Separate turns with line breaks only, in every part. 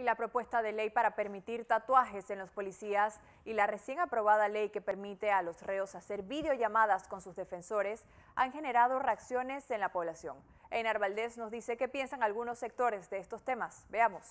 y la propuesta de ley para permitir tatuajes en los policías y la recién aprobada ley que permite a los reos hacer videollamadas con sus defensores han generado reacciones en la población. En Valdés nos dice qué piensan algunos sectores de estos temas. Veamos.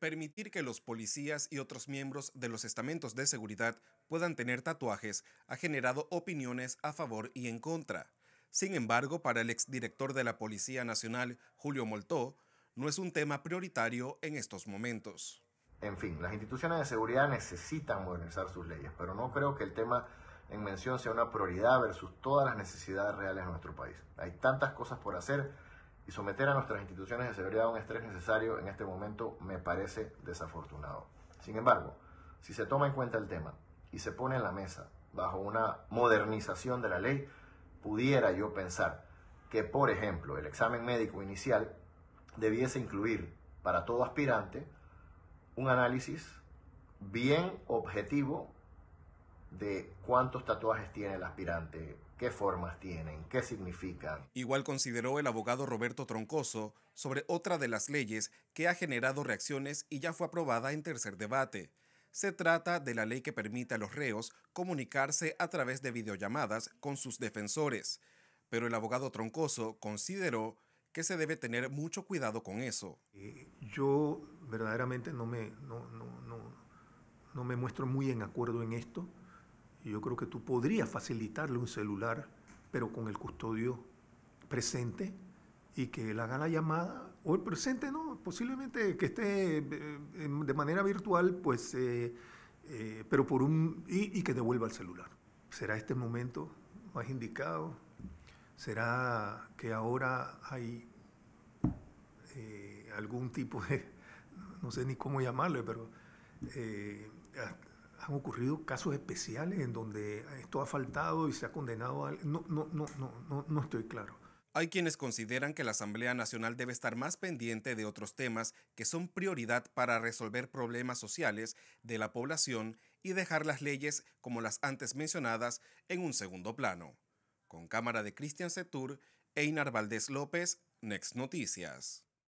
Permitir que los policías y otros miembros de los estamentos de seguridad puedan tener tatuajes ha generado opiniones a favor y en contra. Sin embargo, para el exdirector de la Policía Nacional, Julio Moltó, no es un tema
prioritario en estos momentos. En fin, las instituciones de seguridad necesitan modernizar sus leyes, pero no creo que el tema en mención sea una prioridad versus todas las necesidades reales de nuestro país. Hay tantas cosas por hacer y someter a nuestras instituciones de seguridad a un estrés necesario en este momento me parece desafortunado. Sin embargo, si se toma en cuenta el tema y se pone en la mesa bajo una modernización de la ley, pudiera yo pensar que, por ejemplo, el examen médico inicial debiese incluir para todo aspirante un análisis bien objetivo de cuántos tatuajes tiene el aspirante, qué formas tienen, qué significan.
Igual consideró el abogado Roberto Troncoso sobre otra de las leyes que ha generado reacciones y ya fue aprobada en tercer debate. Se trata de la ley que permite a los reos comunicarse a través de videollamadas con sus defensores, pero el abogado Troncoso consideró que se debe tener mucho cuidado con eso.
Eh, yo verdaderamente no me, no, no, no, me muestro muy en acuerdo en esto. Yo creo que tú podrías facilitarle un celular, pero con el custodio presente y que él haga la llamada, o el presente no, posiblemente que esté eh, de manera virtual, pues, eh, pero por un, y, que devuelva el celular. ¿Será este momento más indicado? ¿Será que ahora hay eh, algún tipo de, no sé ni cómo llamarlo, pero eh, han ocurrido casos especiales en donde esto ha faltado y se ha condenado a... No, no, no, no,
estoy claro. Hay quienes consideran que la Asamblea Nacional debe estar más pendiente de otros temas que son prioridad para resolver problemas sociales de la población y dejar las leyes como las antes mencionadas en un segundo plano. Con cámara de Cristian Setur, Einar Valdés López, Next Noticias.